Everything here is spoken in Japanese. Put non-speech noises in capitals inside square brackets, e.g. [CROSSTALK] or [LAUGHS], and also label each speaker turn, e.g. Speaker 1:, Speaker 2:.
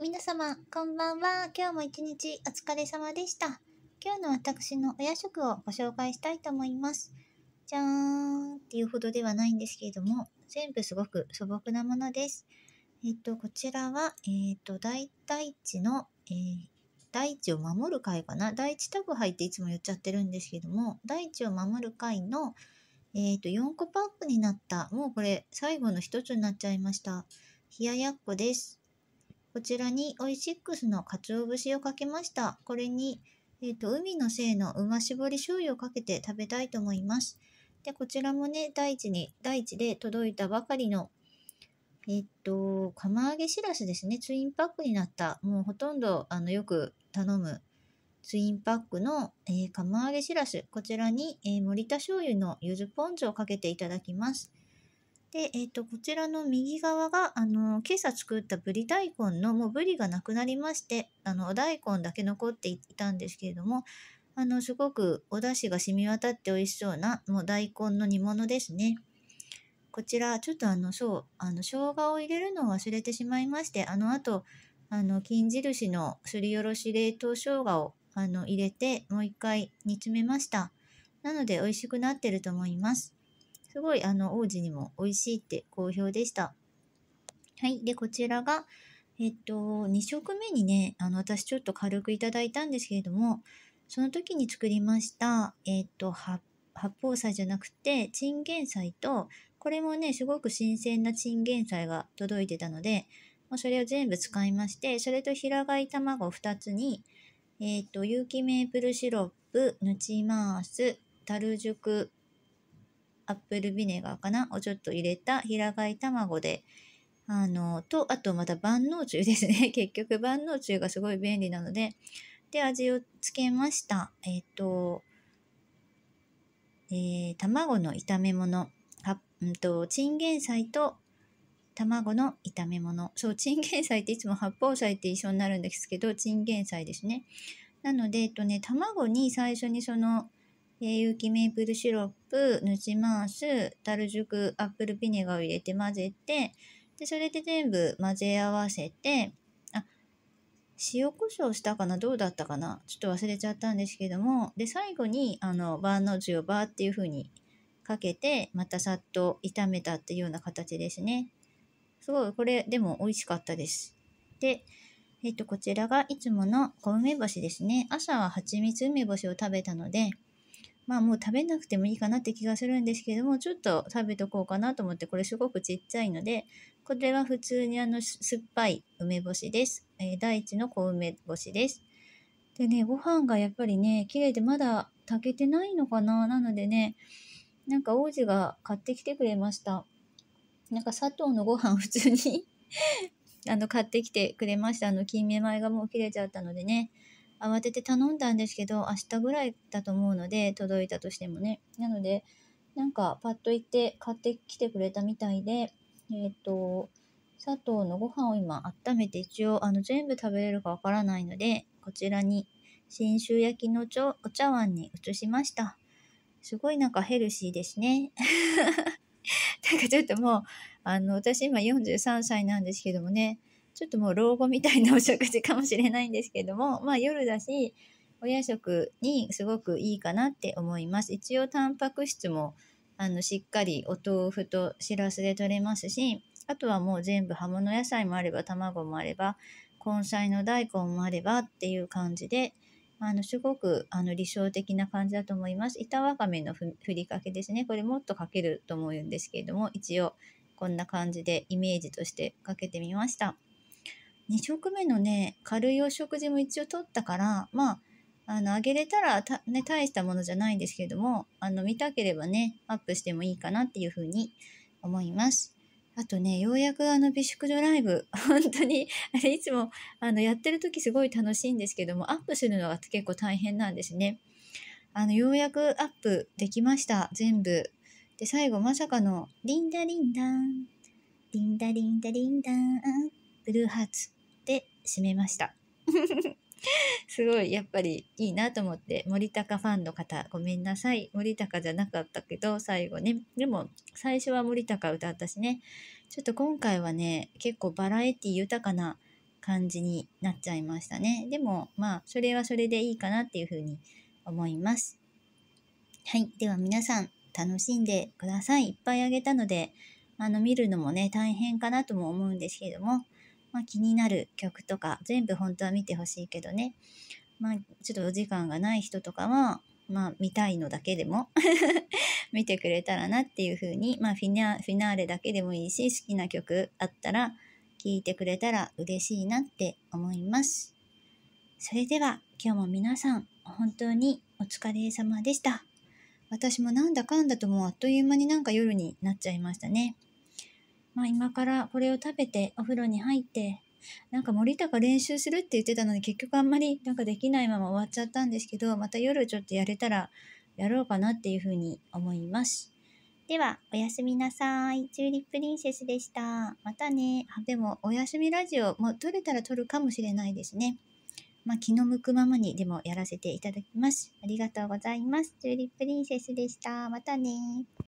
Speaker 1: 皆様、こんばんは。今日も一日お疲れ様でした。今日の私のお夜食をご紹介したいと思います。じゃーんっていうほどではないんですけれども、全部すごく素朴なものです。えっ、と、こちらは、えっ、と、大大地の、えー、大地を守る会かな。大地タグ入っていつも言っちゃってるんですけども、大地を守る会の、えっ、と、4個パックになった、もうこれ、最後の1つになっちゃいました。冷ややっこです。こちらにオイシックスの鰹節をかけました。これに、えっ、ー、と、海のせいの旨絞り醤油をかけて食べたいと思います。で、こちらもね、大地に、大地で届いたばかりの、えっ、と、釜揚げしらすですね。ツインパックになった、もうほとんど、あの、よく頼むツインパックの、えー、釜揚げしらす。こちらに、えー、森田醤油のゆずポン酢をかけていただきます。で、えっ、ー、と、こちらの右側が、あの、今朝作ったぶり大根の、もうぶりがなくなりまして、あの、お大根だけ残っていたんですけれども、あの、すごくお出汁が染み渡って美味しそうな、もう大根の煮物ですね。こちら、ちょっとあの、そう、あの、生姜を入れるのを忘れてしまいまして、あの、あと、あの、金印のすりおろし冷凍生姜を、あの、入れて、もう一回煮詰めました。なので、美味しくなってると思います。すごいあの王子にも美味しいって好評でした。はい。で、こちらが、えっと、2食目にね、あの、私ちょっと軽くいただいたんですけれども、その時に作りました、えっと、八宝菜じゃなくて、チンゲン菜と、これもね、すごく新鮮なチンゲン菜が届いてたので、まあ、それを全部使いまして、それと平飼い卵2つに、えっと、有機メープルシロップぬちます。樽熟アップルビネガーかなをちょっと入れた平飼い卵で、あの、と、あとまた万能中ですね。[LAUGHS] 結局万能中がすごい便利なので、で、味をつけました。えっ、ー、と、えー、卵の炒め物、は、んと、チンゲン菜と卵の炒め物。そう、チンゲン菜っていつも八宝菜って一緒になるんですけど、チンゲン菜ですね。なので、えっとね、卵に最初にその、有機メープルシロップ、ぬちマース、樽熟アップルビネガーを入れて混ぜて、で、それで全部混ぜ合わせて、あ、塩コショウしたかなどうだったかなちょっと忘れちゃったんですけども、で、最後に、あの、万能塩をバーっていう風にかけて、またさっと炒めたっていうような形ですね。すごい、これ、でも美味しかったです。で、えっ、と、こちらがいつもの小梅干しですね。朝は蜂蜜梅干しを食べたので、まあもう食べなくてもいいかなって気がするんですけども、ちょっと食べとこうかなと思って、これすごくちっちゃいので、これは普通にあの酸っぱい梅干しです。えー、大地の小梅干しです。でね、ご飯がやっぱりね、綺麗でまだ炊けてないのかななのでね、なんか王子が買ってきてくれました。なんか砂糖のご飯普通に [LAUGHS] あの買ってきてくれました。あの金目米がもう切れちゃったのでね。慌てて頼んだんですけど、明日ぐらいだと思うので、届いたとしてもね。なので、なんかパッと行って買ってきてくれたみたいで、えっ、と、砂糖のご飯を今温めて一応あの全部食べれるかわからないので、こちらに信州焼きのちょお茶碗に移しました。すごいなんかヘルシーですね。[LAUGHS] なんかちょっともう、あの、私今43歳なんですけどもね、ちょっともう老後みたいなお食事かもしれないんですけども、[LAUGHS] まあ夜だし、お夜食にすごくいいかなって思います。一応タンパク質もあのしっかりお豆腐としらすで取れますし、あとはもう全部葉物野菜もあれば卵もあれば、根菜の大根もあればっていう感じで、あのすごくあの理想的な感じだと思います。板わかめのふりかけですね。これもっとかけると思うんですけれども、一応こんな感じでイメージとしてかけてみました。2食目のね軽いお食事も一応取ったからまああのあげれたらた、ね、大したものじゃないんですけれどもあの見たければねアップしてもいいかなっていうふうに思います。あとね、ようやくあの美食ドライブ、[LAUGHS] 本当に、あれいつもあのやってる時すごい楽しいんですけども、アップするのが結構大変なんですね。あの、ようやくアップできました、全部。で、最後まさかの、リンダリンダン、リンダリンダリンダン、ブルーハーツ。閉めました。[LAUGHS] すごいやっぱりいいなと思って森高ファンの方ごめんなさい森高じゃなかったけど最後ねでも最初は森高歌ったしねちょっと今回はね結構バラエティ豊かな感じになっちゃいましたねでもまあそれはそれでいいかなっていうふうに思いますはいでは皆さん楽しんでくださいいっぱいあげたのであの見るのもね大変かなとも思うんですけどもまあ、気になる曲とか全部本当は見てほしいけどね、まあ、ちょっとお時間がない人とかは、まあ、見たいのだけでも [LAUGHS] 見てくれたらなっていうふうに、まあ、フィナフィナーレだけでもいいし好きな曲あったら聴いてくれたら嬉しいなって思います。それでは今日も皆さん本当にお疲れ様でした。私もなんだかんだともうあっという間になんか夜になっちゃいましたね。まあ今からこれを食べてお風呂に入って、なんか森高練習するって言ってたのに結局あんまりなんかできないまま終わっちゃったんですけど、また夜ちょっとやれたらやろうかなっていうふうに思います。では、おやすみなさい。チューリップリンセスでした。またね。あでも、おやすみラジオも撮れたら撮るかもしれないですね。まあ、気の向くままにでもやらせていただきます。ありがとうございます。チューリップリンセスでした。またね。